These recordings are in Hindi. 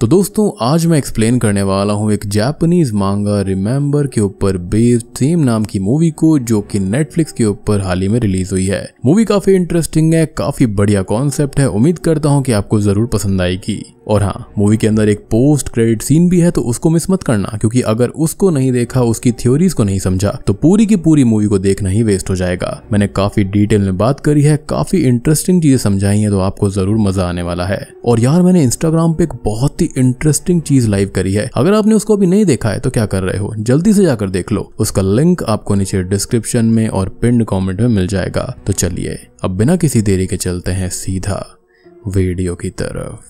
तो दोस्तों आज मैं एक्सप्लेन करने वाला हूँ एक जापानीज मांगा रिमेम्बर के ऊपर बेस्ड सेम नाम की मूवी को जो कि नेटफ्लिक्स के ऊपर हाल ही में रिलीज हुई है मूवी काफी इंटरेस्टिंग है काफी बढ़िया कॉन्सेप्ट है उम्मीद करता हूँ कि आपको जरूर पसंद आएगी और हाँ मूवी के अंदर एक पोस्ट क्रेडिट सीन भी है तो उसको मिस मत करना क्योंकि अगर उसको नहीं देखा उसकी थ्योरीज को नहीं समझा तो पूरी की पूरी मूवी को देखना ही वेस्ट हो जाएगा मैंने काफी डिटेल में बात करी है काफी इंटरेस्टिंग चीजें समझाई है तो आपको जरूर मजा आने वाला है और यार मैंने इंस्टाग्राम पे एक बहुत बहुत ही इंटरेस्टिंग चीज लाइव करी है अगर आपने उसको अभी नहीं देखा है तो क्या कर रहे हो जल्दी से जाकर देख लो उसका लिंक आपको नीचे डिस्क्रिप्शन में और पिंड कॉमेंट में मिल जाएगा तो चलिए अब बिना किसी देरी के चलते हैं सीधा वीडियो की तरफ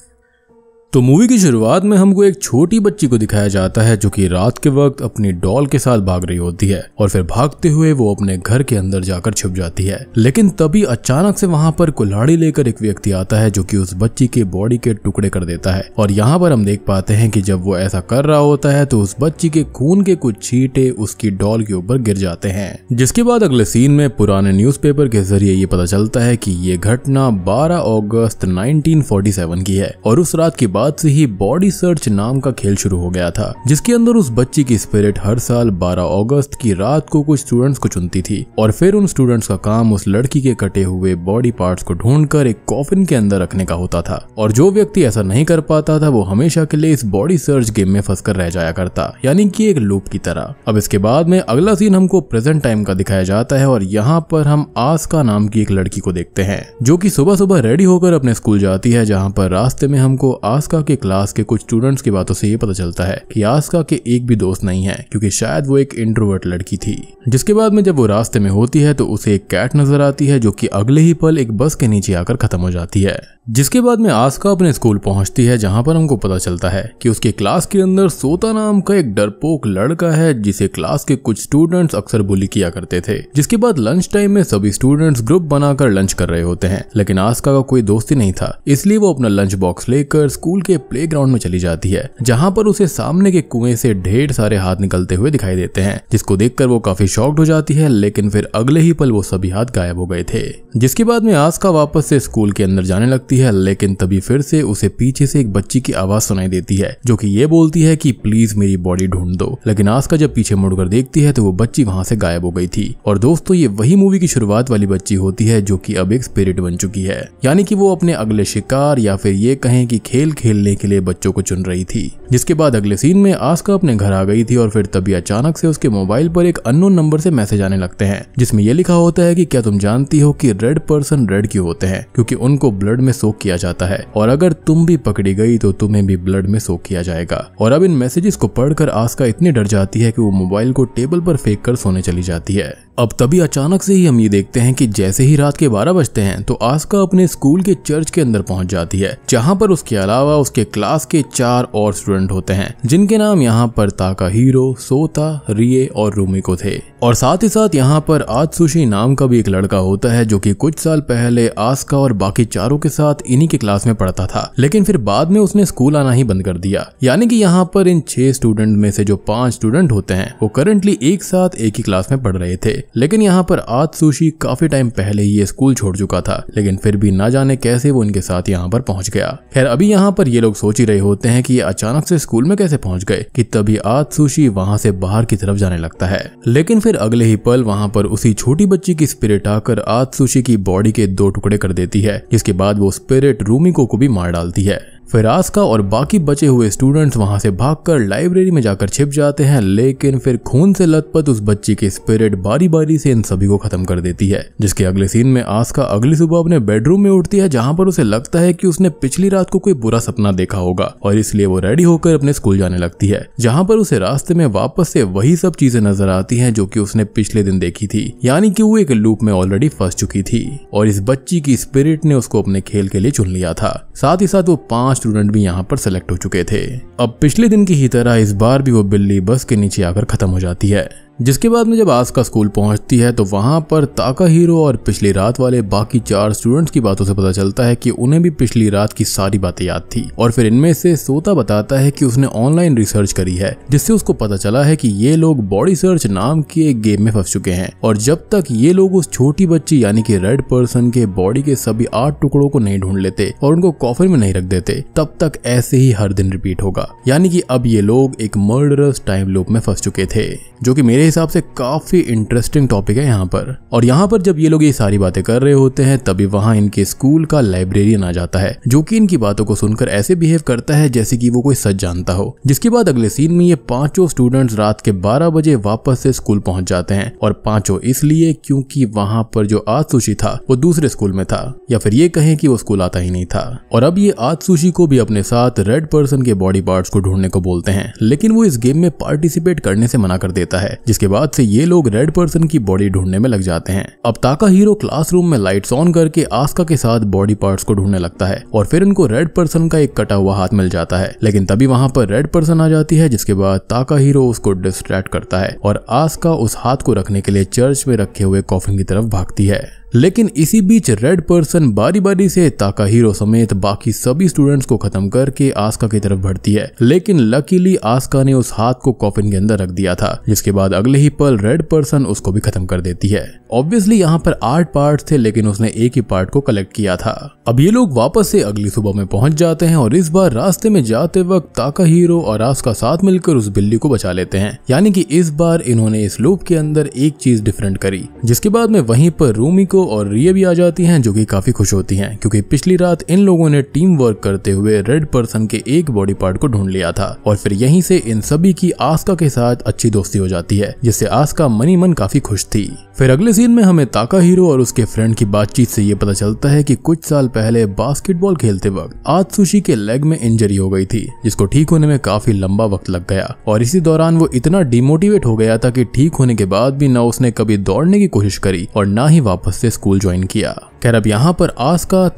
तो मूवी की शुरुआत में हमको एक छोटी बच्ची को दिखाया जाता है जो कि रात के वक्त अपनी डॉल के साथ भाग रही होती है और फिर भागते हुए वो अपने घर के अंदर जाकर छुप जाती है लेकिन तभी अचानक से वहां पर कुल्हाड़ी लेकर एक व्यक्ति आता है जो कि उस बच्ची के बॉडी के टुकड़े कर देता है और यहाँ पर हम देख पाते हैं कि जब वो ऐसा कर रहा होता है तो उस बच्ची के खून के कुछ छीटे उसकी डॉल के ऊपर गिर जाते हैं जिसके बाद अगले सीन में पुराने न्यूज के जरिए ये पता चलता है की ये घटना बारह अगस्त नाइनटीन की है और उस रात की बाद से ही बॉडी सर्च नाम का खेल शुरू हो गया था जिसके अंदर उस बच्ची की स्पिरिट हर साल 12 अगस्त की रात को कुछ स्टूडेंट्स को चुनती थी और फिर उन स्टूडेंट्स का काम उस लड़की के कटे हुए बॉडी पार्ट्स को ढूंढकर एक कॉफिन के अंदर रखने का होता था और जो व्यक्ति ऐसा नहीं कर पाता था वो हमेशा के लिए इस बॉडी सर्च गेम में फंस रह जाया करता यानी की एक लूप की तरह अब इसके बाद में अगला सीन हमको प्रेजेंट टाइम का दिखाया जाता है और यहाँ पर हम आस्का नाम की एक लड़की को देखते हैं जो की सुबह सुबह रेडी होकर अपने स्कूल जाती है जहाँ पर रास्ते में हमको आस आस्का के क्लास के कुछ स्टूडेंट्स की बातों से ये पता चलता है कि आस्का के एक भी दोस्त नहीं है क्योंकि शायद वो एक इंट्रोवर्ट लड़की थी जिसके बाद में जब वो रास्ते में होती है तो उसे एक कैट नजर आती है जो कि अगले ही पल एक बस के नीचे आकर खत्म हो जाती है जिसके बाद में आस्का अपने स्कूल पहुंचती है जहां पर हमको पता चलता है कि उसके क्लास के अंदर सोता नाम का एक डरपोक लड़का है जिसे क्लास के कुछ स्टूडेंट्स अक्सर बुली किया करते थे जिसके बाद लंच टाइम में सभी स्टूडेंट्स ग्रुप बनाकर लंच कर रहे होते हैं लेकिन आस्का का कोई दोस्त ही नहीं था इसलिए वो अपना लंच बॉक्स लेकर स्कूल के प्ले में चली जाती है जहाँ पर उसे सामने के कुएं से ढेर सारे हाथ निकलते हुए दिखाई देते हैं जिसको देख वो काफी शॉक्ड हो जाती है लेकिन फिर अगले ही पल वो सभी हाथ गायब हो गए थे जिसके बाद में आस्का वापस से स्कूल के अंदर जाने लगती है है लेकिन तभी फिर से उसे पीछे से एक बच्ची की आवाज सुनाई देती है जो कि ये बोलती है कि प्लीज मेरी बॉडी ढूंढ दो लेकिन आस्का जब पीछे मुड़कर देखती है तो वो बच्ची वहां से गायब हो गई थी और दोस्तों ये वही मूवी की शुरुआत वाली बच्ची होती है जो की अब एक स्पिरिट बन चुकी है यानी की वो अपने अगले शिकार या फिर ये कहें की खेल खेलने के लिए बच्चों को चुन रही थी जिसके बाद अगले सीन में आस्का अपने घर आ गई थी और फिर तभी अचानक से उसके मोबाइल पर एक अननोन नंबर से मैसेज आने लगते हैं जिसमें ये लिखा होता है कि क्या तुम जानती हो कि रेड पर्सन रेड क्यों होते हैं क्योंकि उनको ब्लड में सो सोख किया जाता है और अगर तुम भी पकड़ी गई तो तुम्हें भी ब्लड में सोख किया जाएगा और अब इन मैसेजेस को पढ़कर आस्का इतनी डर जाती है कि वो मोबाइल को टेबल पर फेंक कर सोने चली जाती है अब तभी अचानक से ही हम ये देखते हैं कि जैसे ही रात के बारह बजते हैं तो आस्का अपने स्कूल के चर्च के अंदर पहुंच जाती है जहाँ पर उसके अलावा उसके क्लास के चार और स्टूडेंट होते हैं जिनके नाम यहाँ पर ताका हीरो सोता रिये और रूमिको थे और साथ ही साथ यहाँ पर सुशी नाम का भी एक लड़का होता है जो कि कुछ साल पहले आस्का और बाकी चारों के साथ इन्हीं के क्लास में पढ़ता था लेकिन फिर बाद में उसने स्कूल आना ही बंद कर दिया यानी कि यहाँ पर इन छह स्टूडेंट में से जो पांच स्टूडेंट होते हैं वो करंटली एक साथ एक ही क्लास में पढ़ रहे थे लेकिन यहाँ पर आज सुशी काफी टाइम पहले ही ये स्कूल छोड़ चुका था लेकिन फिर भी ना जाने कैसे वो इनके साथ यहाँ पर पहुंच गया खैर अभी यहाँ पर ये लोग सोच ही रहे होते हैं कि ये अचानक से स्कूल में कैसे पहुंच गए कि तभी आज सुशी वहाँ से बाहर की तरफ जाने लगता है लेकिन फिर अगले ही पल वहाँ पर उसी छोटी बच्ची की स्पिरिट आकर आज सुशी की बॉडी के दो टुकड़े कर देती है जिसके बाद वो स्पिरिट रूमी को भी मार डालती है फिराज का और बाकी बचे हुए स्टूडेंट्स वहां से भागकर लाइब्रेरी में जाकर छिप जाते हैं लेकिन फिर खून से लथपथ उस बच्ची की स्पिरिट बारी बारी से इन सभी को खत्म कर देती है जिसके अगले सीन में आस्का अगली सुबह अपने बेडरूम में उठती है जहां पर उसे लगता है कि उसने पिछली रात को कोई बुरा सपना देखा होगा और इसलिए वो रेडी होकर अपने स्कूल जाने लगती है जहाँ पर उसे रास्ते में वापस से वही सब चीजें नजर आती है जो की उसने पिछले दिन देखी थी यानी की वो एक लूप में ऑलरेडी फंस चुकी थी और इस बच्ची की स्पिरिट ने उसको अपने खेल के लिए चुन लिया था साथ ही साथ वो पांच स्टूडेंट भी यहाँ पर सेलेक्ट हो चुके थे अब पिछले दिन की ही तरह इस बार भी वो बिल्ली बस के नीचे आकर खत्म हो जाती है जिसके बाद में जब आस का स्कूल पहुंचती है तो वहां पर ताका हीरो और पिछली रात वाले बाकी चार स्टूडेंट्स की बातों से पता चलता है कि उन्हें भी पिछली रात की सारी बातें याद थी और फिर इनमें से सोता बताता है कि उसने ऑनलाइन रिसर्च करी है जिससे उसको पता चला है कि ये लोग बॉडी सर्च नाम के एक गेम में फंस चुके हैं और जब तक ये लोग उस छोटी बच्ची यानी कि रेड पर्सन के बॉडी के सभी आठ टुकड़ों को नहीं ढूंढ लेते और उनको कॉफर में नहीं रख देते तब तक ऐसे ही हर दिन रिपीट होगा यानी कि अब ये लोग एक मर्डरस टाइम लूप में फंस चुके थे जो कि मेरे हिसाब से काफी इंटरेस्टिंग टॉपिक है यहाँ पर और यहाँ पर जब ये लोग ये सारी बातें कर रहे होते हैं तभी वहाँ इनके स्कूल का लाइब्रेरियन आ जाता है जो कि इनकी बातों को सुनकर ऐसे बिहेव करता है जैसे कि वो कोई सच जानता हो जिसके बाद अगले सीन में ये पांचों स्टूडेंट्स रात के बारह बजे वापस से स्कूल पहुंच जाते हैं और पांचों इसलिए क्योंकि वहां पर जो आतसुशी था वो दूसरे स्कूल में था या फिर ये कहें कि वो स्कूल आता ही नहीं था और अब ये आतसुशी को भी अपने साथ रेड पर्सन के बॉडी पार्ट को ढूंढने को बोलते हैं लेकिन वो इस गेम में पार्टिसिपेट करने से मना कर देता है जिसके बाद से ये लोग रेड पर्सन की बॉडी ढूंढने में लग जाते हैं अब ताका हीरो क्लासरूम में लाइट्स ऑन करके आस्का के साथ बॉडी पार्ट्स को ढूंढने लगता है और फिर उनको रेड पर्सन का एक कटा हुआ हाथ मिल जाता है लेकिन तभी वहां पर रेड पर्सन आ जाती है जिसके बाद ताका हीरो उसको डिस्ट्रैक्ट करता है और आस्का उस हाथ को रखने के लिए चर्च में रखे हुए कॉफिन की तरफ भागती है लेकिन इसी बीच रेड पर्सन बारी बारी से ताका हीरो समेत बाकी सभी स्टूडेंट्स को खत्म करके आस्का की तरफ बढ़ती है लेकिन लकीली आस्का ने उस हाथ को कॉफिन के अंदर रख दिया था जिसके बाद अगले ही पल रेड पर्सन उसको भी खत्म कर देती है ऑब्वियसली यहाँ पर आठ पार्ट थे लेकिन उसने एक ही पार्ट को कलेक्ट किया था अब ये लोग वापस से अगली सुबह में पहुंच जाते हैं और इस बार रास्ते में जाते वक्त ताका हीरो और आस्का साथ मिलकर उस बिल्ली को बचा लेते हैं यानी कि इस बार इन्होंने इस लूप के अंदर एक चीज डिफरेंट करी जिसके बाद में वहीं पर रूमी को इंडिगो और रिया भी आ जाती हैं जो कि काफ़ी खुश होती हैं क्योंकि पिछली रात इन लोगों ने टीम वर्क करते हुए रेड पर्सन के एक बॉडी पार्ट को ढूंढ लिया था और फिर यहीं से इन सभी की आस्का के साथ अच्छी दोस्ती हो जाती है जिससे आस्का मनी मन काफी खुश थी फिर अगले सीन में हमें ताका हीरो और उसके फ्रेंड की बातचीत से ये पता चलता है कि कुछ साल पहले बास्केटबॉल खेलते वक्त आतसुशी के लेग में इंजरी हो गई थी जिसको ठीक होने में काफी लंबा वक्त लग गया और इसी दौरान वो इतना डिमोटिवेट हो गया था कि ठीक होने के बाद भी न उसने कभी दौड़ने की कोशिश करी और न ही वापस से से स्कूल ज्वाइन किया खैर अब यहाँ पर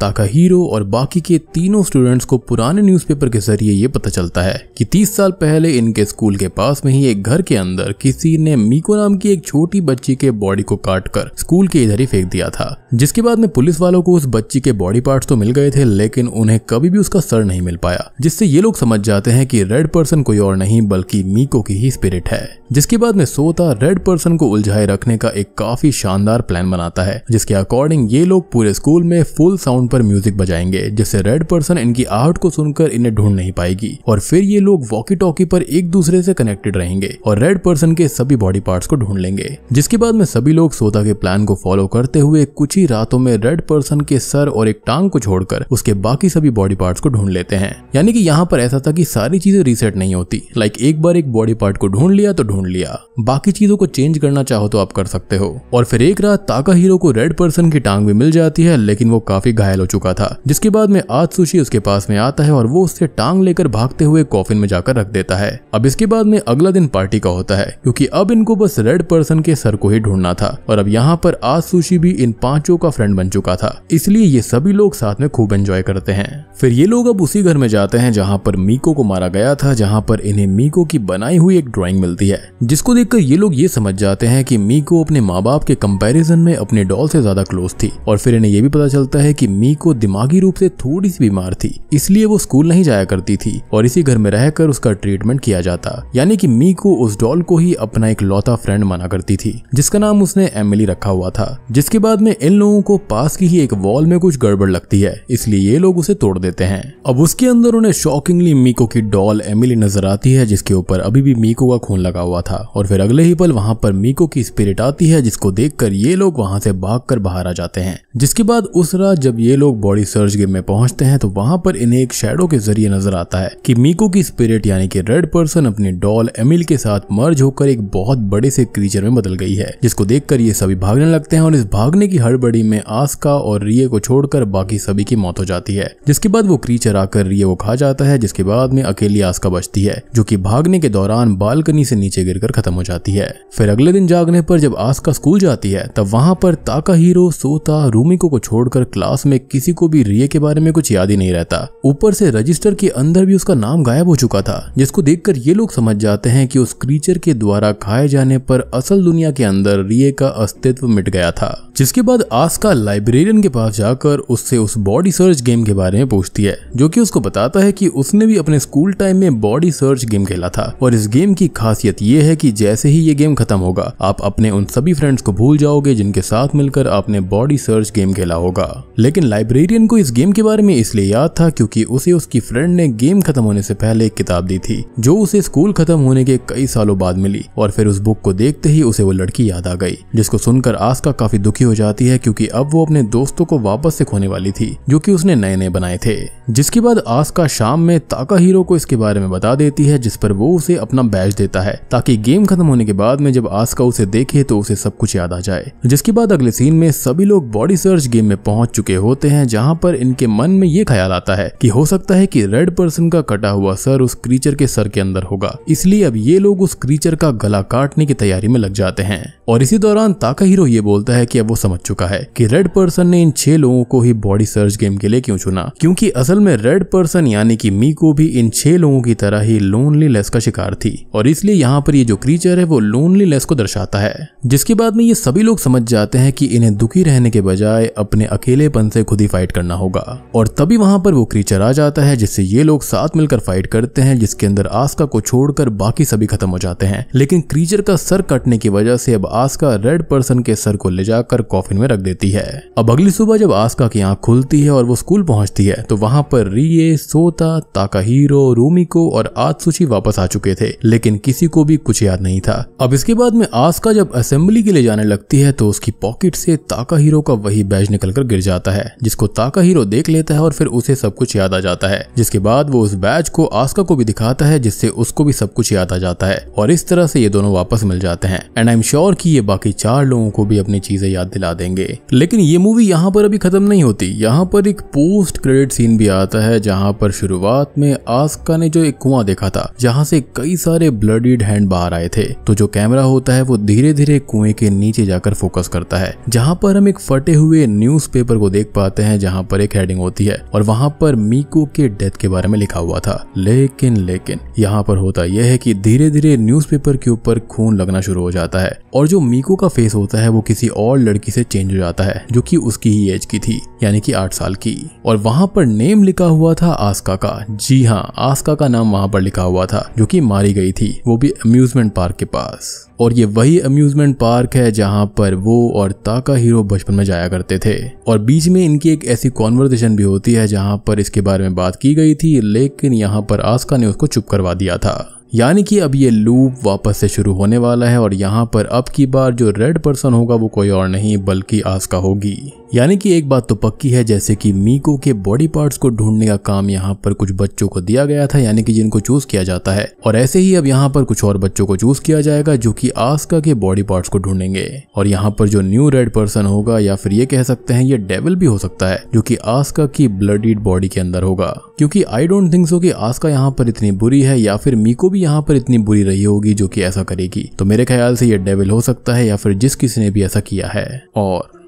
ताका हीरो और बाकी के तीनों स्टूडेंट्स को पुराने न्यूज़पेपर के जरिए ये पता चलता है कि 30 साल पहले इनके स्कूल के पास में ही एक घर के अंदर किसी ने मीको नाम की एक छोटी बच्ची के बॉडी को काट कर स्कूल के इधर ही फेंक दिया था जिसके बाद में पुलिस वालों को उस बच्ची के बॉडी पार्ट तो मिल गए थे लेकिन उन्हें कभी भी उसका सर नहीं मिल पाया जिससे ये लोग समझ जाते हैं की रेड पर्सन कोई और नहीं बल्कि मीको की ही स्पिरिट है जिसके बाद में सोता रेड पर्सन को उलझाए रखने का एक काफी शानदार प्लान बनाता है जिसके अकॉर्डिंग ये लोग पूरे स्कूल में फुल साउंड पर म्यूजिक बजाएंगे जिससे रेड पर्सन इनकी आहट को सुनकर इन्हें ढूंढ नहीं पाएगी और फिर ये लोग वॉकी टॉकी पर एक दूसरे से कनेक्टेड रहेंगे और रेड पर्सन के सभी बॉडी पार्ट को ढूंढ लेंगे जिसके बाद में सभी लोग सोता के प्लान को फॉलो करते हुए कुछ ही रातों में रेड पर्सन के सर और एक टांग को छोड़कर उसके बाकी सभी बॉडी पार्ट को ढूंढ लेते हैं यानी कि यहाँ पर ऐसा था कि सारी चीजें रिसेट नहीं होती लाइक एक बार एक बॉडी पार्ट को ढूंढ लिया तो ढूंढ लिया बाकी चीजों को चेंज करना चाहो तो आप कर सकते हो और फिर एक रात ताका हीरो को रेड डेड पर्सन की टांग भी मिल जाती है लेकिन वो काफी घायल हो चुका था जिसके बाद में आज सुशी उसके पास में आता है और वो उससे टांग लेकर भागते हुए कॉफिन में जाकर रख देता है अब इसके बाद में अगला दिन पार्टी का होता है क्यूँकी अब इनको बस रेड पर्सन के सर को ही ढूंढना था और अब यहाँ पर आज सुशी भी इन पांचों का फ्रेंड बन चुका था इसलिए ये सभी लोग साथ में खूब एंजॉय करते हैं फिर ये लोग अब उसी घर में जाते हैं जहाँ पर मीको को मारा गया था जहाँ पर इन्हें मीको की बनाई हुई एक ड्राइंग मिलती है जिसको देखकर ये लोग ये समझ जाते हैं कि मीको अपने माँ बाप के कंपैरिजन में अपने डॉल से ज्यादा क्लोज थी और फिर इन्हें यह भी पता चलता है की मी को दिमागी रूप से थोड़ी सी बीमार थी इसलिए वो स्कूल नहीं जाया करती थी और इसी घर में रहकर उसका ट्रीटमेंट किया जाता यानी कि मी को उस डॉल को ही अपना एक लौता फ्रेंड माना करती थी जिसका नाम उसने एमिली रखा हुआ था जिसके बाद में इन लोगों को पास की ही एक वॉल में कुछ गड़बड़ लगती है इसलिए ये लोग उसे तोड़ देते हैं अब उसके अंदर उन्हें शॉकिंगली मीको की डॉल एमिली नजर आती है जिसके ऊपर अभी भी मीको का खून लगा हुआ था और फिर अगले ही पल वहां पर मीको की स्पिरिट आती है जिसको देखकर ये लोग वहां से भाग होकर बाहर आ जाते हैं जिसके बाद उस रात जब ये लोग बॉडी सर्च गेम में पहुंचते हैं तो वहां पर इन्हें एक शेडो के जरिए नजर आता है कि मीको की स्पिरिट यानी कि रेड पर्सन अपने डॉल एमिल के साथ मर्ज होकर एक बहुत बड़े से क्रीचर में बदल गई है जिसको देखकर ये सभी भागने लगते हैं और इस भागने की हड़बड़ी में आस्का और रिये को छोड़कर बाकी सभी की मौत हो जाती है जिसके बाद वो क्रीचर आकर रिये को खा जाता है जिसके बाद में अकेली आस्का बचती है जो की भागने के दौरान बालकनी से नीचे गिरकर खत्म हो जाती है फिर अगले दिन जागने पर जब आस्का स्कूल जाती है तब वहां पर ताका का हीरो सोता रूमिको को छोड़कर क्लास में किसी को भी रिये के बारे में कुछ याद ही नहीं रहता ऊपर से रजिस्टर के अंदर भी उसका नाम गायब हो चुका था जिसको देखकर ये लोग समझ जाते हैं कि उस क्रीचर के द्वारा खाए जाने पर असल दुनिया के अंदर रिये का अस्तित्व मिट गया था जिसके बाद आस्का लाइब्रेरियन के पास जाकर उससे उस बॉडी सर्च गेम के बारे में पूछती है जो कि उसको बताता है कि उसने भी अपने स्कूल टाइम में बॉडी सर्च गेम खेला था और इस गेम की खासियत ये है कि जैसे ही ये गेम खत्म होगा आप अपने उन सभी फ्रेंड्स को भूल जाओगे जिनके साथ मिलकर ज्यादातर आपने बॉडी सर्च गेम खेला होगा लेकिन लाइब्रेरियन को इस गेम के बारे में इसलिए याद था क्योंकि उसे उसकी फ्रेंड ने गेम खत्म होने से पहले एक किताब दी थी जो उसे स्कूल खत्म होने के कई सालों बाद मिली और फिर उस बुक को देखते ही उसे वो लड़की याद आ गई जिसको सुनकर आस्का काफी दुखी हो जाती है क्यूँकी अब वो अपने दोस्तों को वापस से खोने वाली थी जो की उसने नए नए बनाए थे जिसके बाद आस्का शाम में ताका हीरो को इसके बारे में बता देती है जिस पर वो उसे अपना बैच देता है ताकि गेम खत्म होने के बाद में जब आस्का उसे देखे तो उसे सब कुछ याद आ जाए जिसके बाद अगले सीन सीन में सभी लोग बॉडी सर्च गेम में पहुंच चुके होते हैं जहां पर इनके मन में ये ख्याल आता है कि हो सकता है कि रेड पर्सन का कटा हुआ सर उस क्रीचर के सर के अंदर होगा इसलिए अब ये लोग उस क्रीचर का गला काटने की तैयारी में लग जाते हैं और इसी दौरान ताका हीरो ये बोलता है कि अब वो समझ चुका है कि रेड पर्सन ने इन छह लोगों को ही बॉडी सर्च गेम के लिए क्यों चुना क्योंकि असल में रेड पर्सन यानी कि मी को भी इन छह लोगों की तरह ही लोनली लेस का शिकार थी और इसलिए यहाँ पर ये जो क्रीचर है वो लोनली लेस को दर्शाता है जिसके बाद में ये सभी लोग समझ जाते हैं कि इन जिन्हें दुखी रहने के बजाय अपने अकेलेपन से खुद ही फाइट करना होगा और तभी वहां पर वो क्रीचर आ जाता है जिससे ये लोग साथ मिलकर फाइट करते हैं जिसके अंदर आस्का को छोड़कर बाकी सभी खत्म हो जाते हैं लेकिन क्रीचर का सर कटने की वजह से अब आस्का रेड पर्सन के सर को ले जाकर कॉफिन में रख देती है अब अगली सुबह जब आस्का की आंख खुलती है और वो स्कूल पहुंचती है तो वहां पर रिये सोता ताका हीरो रूमिको और सूची वापस आ चुके थे लेकिन किसी को भी कुछ याद नहीं था अब इसके बाद में आस्का जब असेंबली के लिए जाने लगती है तो उसकी पॉकेट से के ताका हीरो का वही बैज निकलकर गिर जाता है जिसको ताका हीरो देख लेता है और फिर उसे सब कुछ याद आ जाता है जिसके बाद वो उस बैज को आस्का को भी दिखाता है जिससे उसको भी सब कुछ याद आ जाता है और इस तरह से ये दोनों वापस मिल जाते हैं एंड आई एम श्योर की ये बाकी चार लोगों को भी अपनी चीजें याद दिला देंगे लेकिन ये मूवी यहाँ पर अभी खत्म नहीं होती यहाँ पर एक पोस्ट क्रेडिट सीन भी आता है जहाँ पर शुरुआत में आस्का ने जो एक कुआं देखा था जहाँ से कई सारे ब्लडीड हैंड बाहर आए थे तो जो कैमरा होता है वो धीरे धीरे कुएं के नीचे जाकर फोकस करता है यहाँ पर हम एक फटे हुए न्यूज़पेपर को देख पाते हैं जहाँ पर एक हेडिंग होती है और वहाँ पर मीको के डेथ के बारे में लिखा हुआ था लेकिन लेकिन यहाँ पर होता यह है कि धीरे धीरे न्यूज़पेपर के ऊपर खून लगना शुरू हो जाता है और जो मीको का फेस होता है वो किसी और लड़की से चेंज हो जाता है जो की उसकी ही एज की थी यानी की आठ साल की और वहाँ पर नेम लिखा हुआ था आस्का का जी हाँ आस्का का नाम वहाँ पर लिखा हुआ था जो कि मारी गई थी वो भी अम्यूजमेंट पार्क के पास और ये वही अम्यूजमेंट पार्क है जहाँ पर वो और ताका हीरो बचपन में जाया करते थे और बीच में इनकी एक ऐसी कॉन्वर्जेशन भी होती है जहाँ पर इसके बारे में बात की गई थी लेकिन यहाँ पर आस्का ने उसको चुप करवा दिया था यानी कि अब ये लूप वापस से शुरू होने वाला है और यहाँ पर अब की बार जो रेड पर्सन होगा वो कोई और नहीं बल्कि आस्का होगी यानी कि एक बात तो पक्की है जैसे कि मीको के बॉडी पार्ट्स को ढूंढने का काम यहाँ पर कुछ बच्चों को दिया गया था यानी कि जिनको चूज किया जाता है और ऐसे ही अब यहाँ पर कुछ और बच्चों को चूज किया जाएगा जो कि आस्का के बॉडी पार्ट्स को ढूंढेंगे और यहाँ पर जो न्यू रेड पर्सन होगा या फिर ये कह सकते हैं ये डेविल भी हो सकता है जो की आस्का की ब्लडीड बॉडी के अंदर होगा क्योंकि आई डोंट थिंक सो कि आस्का यहाँ पर इतनी बुरी है या फिर मीको भी यहाँ पर इतनी बुरी रही होगी जो की ऐसा करेगी तो मेरे ख्याल से ये डेविल हो सकता है या फिर जिस किसी ने भी ऐसा किया है और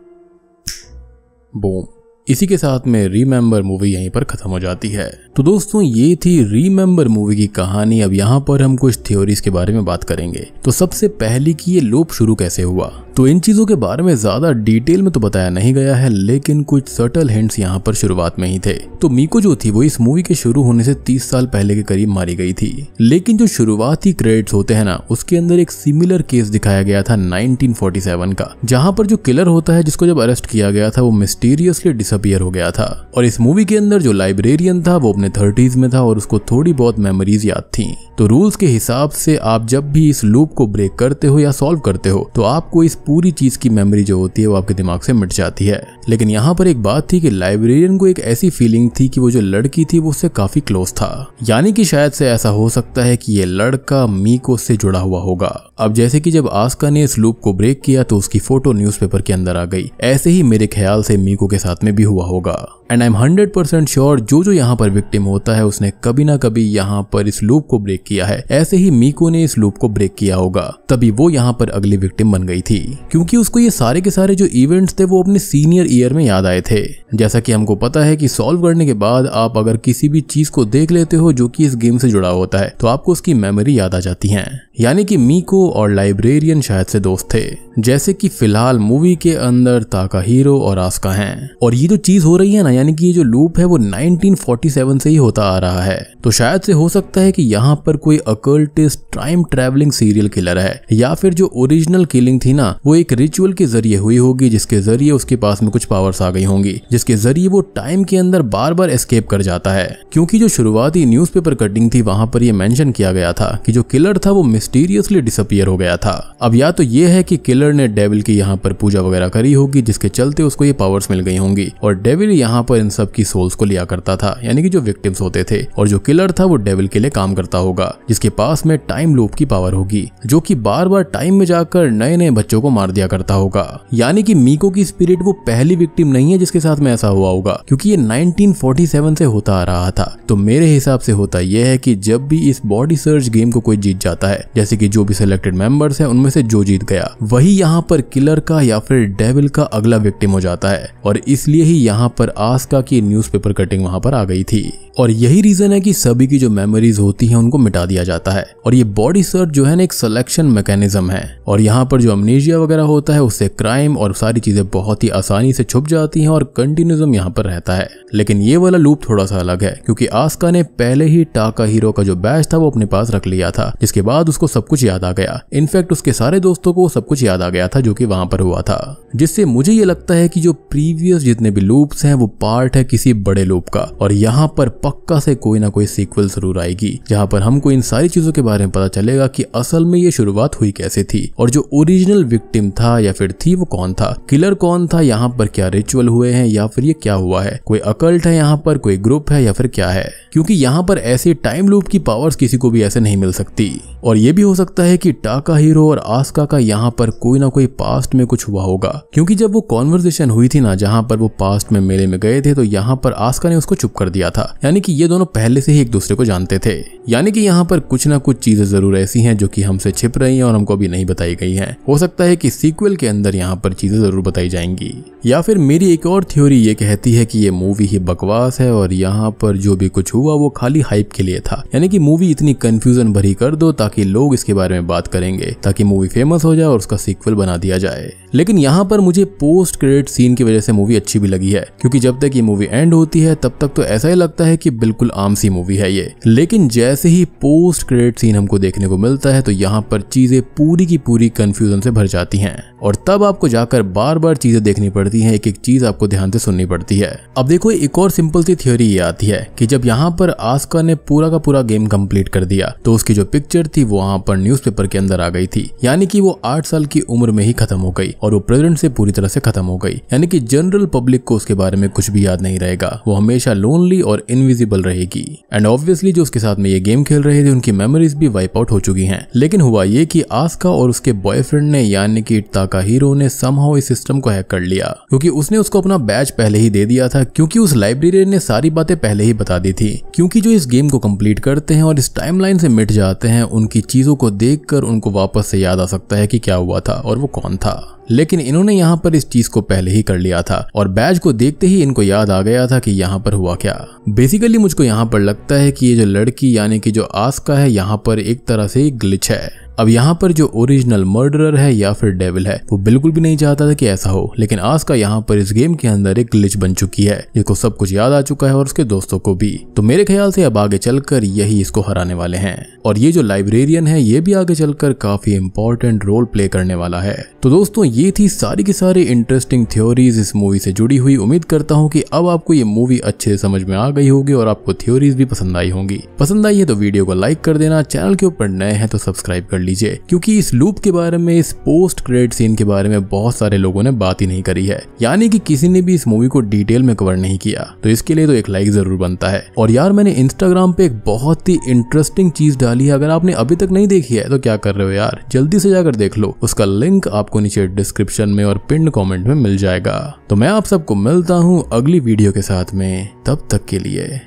बूम इसी के साथ में रिमेंबर मूवी यहीं पर ख़त्म हो जाती है तो दोस्तों ये थी रिमेम्बर मूवी की कहानी अब यहाँ पर हम कुछ थ्योरीज के बारे में बात करेंगे तो सबसे पहले कि ये लोप शुरू कैसे हुआ तो इन चीजों के बारे में ज्यादा डिटेल में तो बताया नहीं गया है लेकिन कुछ सटल हिंट्स यहाँ पर शुरुआत में ही थे तो मीको जो थी वो इस मूवी के शुरू होने से 30 साल पहले के करीब मारी गई थी लेकिन जो शुरुआती क्रेडिट्स होते हैं ना उसके अंदर एक सिमिलर केस दिखाया गया था 1947 का जहाँ पर जो किलर होता है जिसको जब अरेस्ट किया गया था वो मिस्टीरियसली डिसअपियर हो गया था और इस मूवी के अंदर जो लाइब्रेरियन था वो अपने अपने थर्टीज में था और उसको थोड़ी बहुत मेमोरीज याद थी तो रूल्स के हिसाब से आप जब भी इस लूप को ब्रेक करते हो या सॉल्व करते हो तो आपको इस पूरी चीज की मेमोरी जो होती है वो आपके दिमाग से मिट जाती है लेकिन यहाँ पर एक बात थी कि लाइब्रेरियन को एक ऐसी फीलिंग थी कि वो जो लड़की थी वो उससे काफी क्लोज था यानी कि शायद से ऐसा हो सकता है कि ये लड़का मीको से जुड़ा हुआ होगा अब जैसे कि जब आस्का ने इस लूप को ब्रेक किया तो उसकी फोटो न्यूज़पेपर के अंदर आ गई ऐसे ही मेरे ख्याल से मीको के साथ में भी हुआ होगा and I am hundred percent sure जो जो यहाँ पर विक्टिम होता है उसने कभी ना कभी यहाँ पर इस लूप को ब्रेक किया है ऐसे ही मीको ने इस लूप को ब्रेक किया होगा तभी वो यहाँ पर अगली विक्टिम बन गई थी क्योंकि उसको ये सारे के सारे जो इवेंट्स थे वो अपने सीनियर ईयर में याद आए थे जैसा कि हमको पता है कि सॉल्व करने के बाद आप अगर किसी भी चीज को देख लेते हो जो कि इस गेम से जुड़ा होता है तो आपको उसकी मेमोरी याद आ जाती है यानी कि मीको और लाइब्रेरियन शायद से दोस्त थे जैसे कि फिलहाल मूवी के अंदर ताका हीरो और आस्का हैं और ये जो चीज हो रही है ना यानी कि ये जो लूप है वो 1947 से ही होता आ रहा है तो शायद से हो सकता है कि यहाँ पर कोई occultist time travelling serial killer है या फिर जो ओरिजिनल किलिंग थी ना वो एक रिचुअल के जरिए हुई होगी जिसके जरिए उसके पास में कुछ पावर्स आ गई होंगी जिसके जरिए वो टाइम के अंदर बार बार एस्केप कर जाता है क्योंकि जो शुरुआती न्यूज कटिंग थी वहां पर यह मेंशन किया गया था कि जो किलर था वो मिस्टीरियसली डिसअपियर हो गया था अब या तो ये है कि किलर ने डेविल की यहाँ पर पूजा वगैरह करी होगी जिसके चलते उसको ये पावर्स मिल गई होंगी और डेविल यहाँ यहाँ पर इन सब की सोल्स को लिया करता था यानी कि जो विक्टिम्स होते थे और जो किलर था वो डेविल के लिए काम करता होगा जिसके पास में टाइम लूप की पावर होगी जो कि बार बार टाइम में जाकर नए नए बच्चों को मार दिया करता होगा यानी कि मीको की स्पिरिट वो पहली विक्टिम नहीं है जिसके साथ में ऐसा हुआ होगा क्योंकि ये 1947 से होता आ रहा था तो मेरे हिसाब से होता यह है कि जब भी इस बॉडी सर्च गेम को कोई जीत जाता है जैसे कि जो भी सिलेक्टेड मेंबर्स हैं उनमें से जो जीत गया वही यहाँ पर किलर का या फिर डेविल का अगला विक्टिम हो जाता है और इसलिए ही यहाँ पर आ अलास्का की न्यूज़पेपर कटिंग वहां पर आ गई थी और यही रीजन है कि सभी की जो मेमोरीज होती हैं उनको मिटा दिया जाता है और ये बॉडी सर्च जो है ना एक सिलेक्शन मैकेनिज्म है और यहाँ पर जो अमनेजिया वगैरह होता है उससे क्राइम और सारी चीजें बहुत ही आसानी से छुप जाती हैं और कंटिन्यूजम यहाँ पर रहता है लेकिन ये वाला लूप थोड़ा सा अलग है क्योंकि आस्का ने पहले ही टाका हीरो का जो बैच था वो अपने पास रख लिया था जिसके बाद उसको सब कुछ याद आ गया इनफैक्ट उसके सारे दोस्तों को सब कुछ याद आ गया था जो कि वहां पर हुआ था जिससे मुझे ये लगता है कि जो प्रीवियस जितने भी लूप्स हैं वो पार्ट है किसी बड़े लूप का और यहाँ पर पक्का से कोई ना कोई सीक्वल जरूर आएगी जहाँ पर हमको इन सारी चीजों के बारे में पता चलेगा कि असल में ये शुरुआत हुई कैसे थी और जो ओरिजिनल विक्टिम था या फिर थी वो कौन था किलर कौन था यहाँ पर क्या रिचुअल हुए हैं या फिर ये क्या हुआ है कोई अकल्ट है यहाँ पर कोई ग्रुप है या फिर क्या है क्योंकि यहाँ पर ऐसे टाइम लूप की पावर्स किसी को भी ऐसे नहीं मिल सकती और ये भी हो सकता है कि टाका हीरो और आस्का का यहाँ पर कोई ना कोई पास्ट में कुछ हुआ होगा क्योंकि जब वो कॉन्वर्जेशन हुई थी ना जहाँ पर वो पास्ट में मेले में गए गए थे तो यहाँ पर आस्का ने उसको चुप कर दिया था यानी कि ये दोनों पहले से ही एक दूसरे को जानते थे यानी कि यहाँ पर कुछ ना कुछ चीजें जरूर ऐसी हैं जो कि हमसे छिप रही हैं और हमको अभी नहीं बताई गई हैं हो सकता है कि सीक्वल के अंदर यहाँ पर चीजें जरूर बताई जाएंगी या फिर मेरी एक और थ्योरी ये कहती है कि ये मूवी ही बकवास है और यहाँ पर जो भी कुछ हुआ वो खाली हाइप के लिए था यानी कि मूवी इतनी कंफ्यूजन भरी कर दो ताकि लोग इसके बारे में बात करेंगे ताकि मूवी फेमस हो जाए और उसका सीक्वल बना दिया जाए लेकिन यहाँ पर मुझे पोस्ट क्रेडिट सीन की वजह से मूवी अच्छी भी लगी है क्योंकि जब तक ये मूवी एंड होती है तब तक तो ऐसा ही लगता है कि बिल्कुल आम सी मूवी है ये लेकिन जैसे ही पोस्ट क्रेडिट सीन हमको देखने को मिलता है तो यहाँ पर चीजें पूरी की पूरी कंफ्यूजन से भर जाती है और तब आपको जाकर बार बार चीजें देखनी पड़ती है एक एक चीज आपको ध्यान से सुननी पड़ती है अब देखो एक और सिंपल सी थ्योरी ये आती है कि जब यहाँ पर आस्का ने पूरा का पूरा गेम कम्प्लीट कर दिया तो उसकी जो पिक्चर थी वो वहाँ पर न्यूज के अंदर आ गई थी यानी कि वो आठ साल की उम्र में ही खत्म हो गई और वो प्रेजेंट से पूरी तरह से खत्म हो गई यानी कि जनरल पब्लिक को उसके बारे में कुछ भी याद नहीं रहेगा वो हमेशा लोनली और इनविजिबल रहेगी एंड ऑब्वियसली जो उसके साथ में ये गेम खेल रहे थे उनकी मेमोरीज भी वाइप आउट हो चुकी हैं लेकिन हुआ ये कि आस्का और उसके बॉयफ्रेंड ने यानी कि ताका हीरो ने समहाउ इस सिस्टम को हैक कर लिया क्योंकि उसने उसको अपना बैच पहले ही दे दिया था क्योंकि उस लाइब्रेरियन ने सारी बातें पहले ही बता दी थी क्योंकि जो इस गेम को कंप्लीट करते हैं और इस टाइमलाइन से मिट जाते हैं उनकी चीजों को देखकर उनको वापस से याद आ सकता है कि क्या हुआ था और वो कौन था लेकिन इन्होंने यहाँ पर इस चीज को पहले ही कर लिया था और बैज को देखते ही इनको याद आ गया था कि यहाँ पर हुआ क्या बेसिकली मुझको यहाँ पर लगता है कि ये जो लड़की यानी कि जो आस्का है यहाँ पर एक तरह से ग्लिच है अब यहाँ पर जो ओरिजिनल मर्डरर है या फिर डेविल है वो बिल्कुल भी नहीं चाहता था कि ऐसा हो लेकिन आज का यहाँ पर इस गेम के अंदर एक ग्लिच बन चुकी है जिसको सब कुछ याद आ चुका है और उसके दोस्तों को भी तो मेरे ख्याल से अब आगे चलकर यही इसको हराने वाले हैं और ये जो लाइब्रेरियन है ये भी आगे चलकर काफी इंपॉर्टेंट रोल प्ले करने वाला है तो दोस्तों ये थी सारी की सारी इंटरेस्टिंग थ्योरीज इस मूवी से जुड़ी हुई उम्मीद करता हूँ कि अब आपको ये मूवी अच्छे से समझ में आ गई होगी और आपको थ्योरीज भी पसंद आई होंगी पसंद आई है तो वीडियो को लाइक कर देना चैनल के ऊपर नए हैं तो सब्सक्राइब कर लीजिए क्योंकि इस लूप के बारे में इस पोस्ट क्रेडिट सीन के बारे में बहुत सारे लोगों ने बात ही नहीं करी है यानी कि किसी ने भी इस मूवी को डिटेल में कवर नहीं किया तो इसके लिए तो एक लाइक जरूर बनता है और यार मैंने इंस्टाग्राम पे एक बहुत ही इंटरेस्टिंग चीज डाली है अगर आपने अभी तक नहीं देखी है तो क्या कर रहे हो यार जल्दी से जाकर देख लो उसका लिंक आपको नीचे डिस्क्रिप्शन में और पिंड कॉमेंट में मिल जाएगा तो मैं आप सबको मिलता हूँ अगली वीडियो के साथ में तब तक के लिए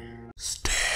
Stay.